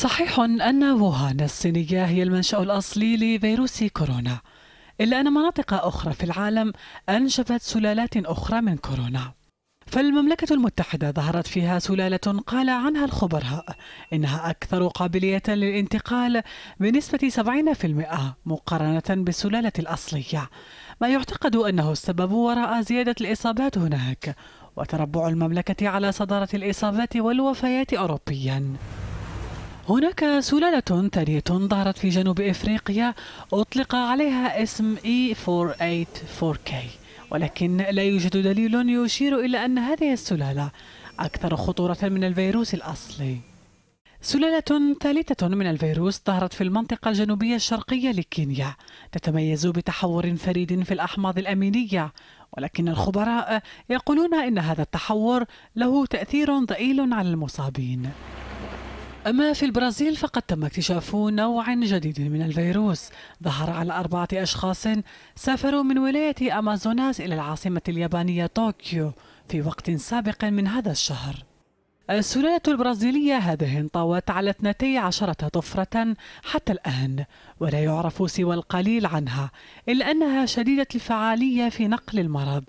صحيح أن ووهان الصينية هي المنشأ الأصلي لفيروس كورونا إلا أن مناطق أخرى في العالم أنشبت سلالات أخرى من كورونا فالمملكة المتحدة ظهرت فيها سلالة قال عنها الخبراء إنها أكثر قابلية للانتقال بنسبة 70% مقارنة بالسلالة الأصلية ما يعتقد أنه السبب وراء زيادة الإصابات هناك وتربع المملكة على صدارة الإصابات والوفيات أوروبياً هناك سلالة ثرية ظهرت في جنوب إفريقيا أطلق عليها اسم E484K ولكن لا يوجد دليل يشير إلى أن هذه السلالة أكثر خطورة من الفيروس الأصلي سلالة ثالثة من الفيروس ظهرت في المنطقة الجنوبية الشرقية لكينيا تتميز بتحور فريد في الأحماض الأمينية ولكن الخبراء يقولون إن هذا التحور له تأثير ضئيل على المصابين أما في البرازيل فقد تم اكتشاف نوع جديد من الفيروس ظهر على أربعة أشخاص سافروا من ولاية أمازوناس إلى العاصمة اليابانية طوكيو في وقت سابق من هذا الشهر السلالة البرازيلية هذه انطوت على 12 طفرة حتى الآن ولا يعرف سوى القليل عنها إلا أنها شديدة الفعالية في نقل المرض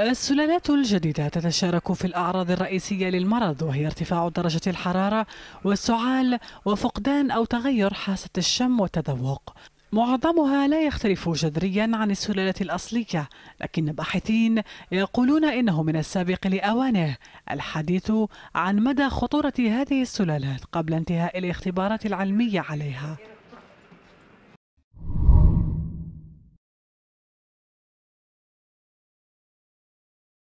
السلالات الجديدة تتشارك في الأعراض الرئيسية للمرض وهي ارتفاع درجة الحرارة والسعال وفقدان أو تغير حاسة الشم والتذوق معظمها لا يختلف جذريا عن السلالة الأصلية لكن باحثين يقولون إنه من السابق لأوانه الحديث عن مدى خطورة هذه السلالات قبل انتهاء الاختبارات العلمية عليها